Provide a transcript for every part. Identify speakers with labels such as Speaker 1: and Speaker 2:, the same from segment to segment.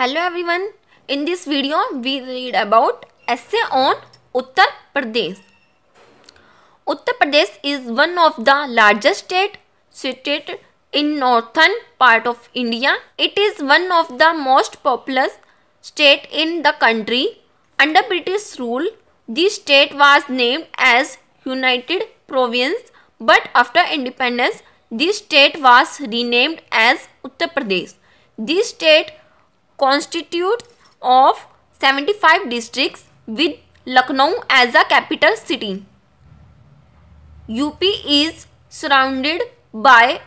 Speaker 1: Hello everyone. In this video, we read about essay on Uttar Pradesh. Uttar Pradesh is one of the largest state situated in northern part of India. It is one of the most populous state in the country. Under British rule, this state was named as United Province but after independence, this state was renamed as Uttar Pradesh. This state constitutes of 75 districts with Lucknow as a capital city. UP is surrounded by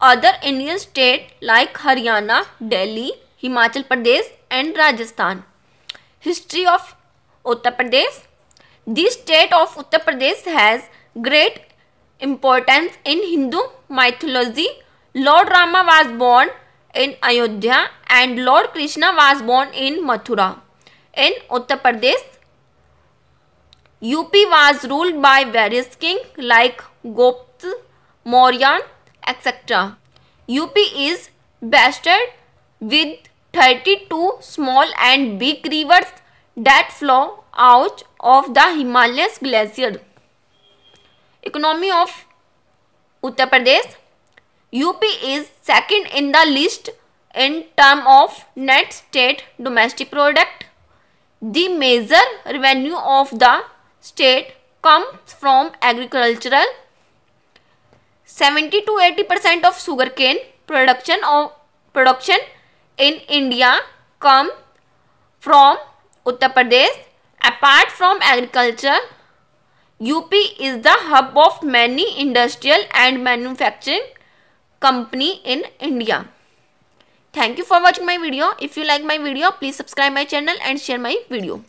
Speaker 1: other Indian states like Haryana, Delhi, Himachal Pradesh and Rajasthan. History of Uttar Pradesh The state of Uttar Pradesh has great importance in Hindu mythology. Lord Rama was born in Ayodhya and Lord Krishna was born in Mathura. In Uttar Pradesh, UP was ruled by various kings like Gupta, Mauryan, etc. UP is vested with 32 small and big rivers that flow out of the Himalayas glacier. Economy of Uttar Pradesh UP is second in the list in term of net state domestic product. The major revenue of the state comes from agricultural. 70 to 80 percent of sugarcane production of production in India come from Uttar Pradesh. Apart from agriculture, UP is the hub of many industrial and manufacturing company in India. Thank you for watching my video. If you like my video, please subscribe my channel and share my video.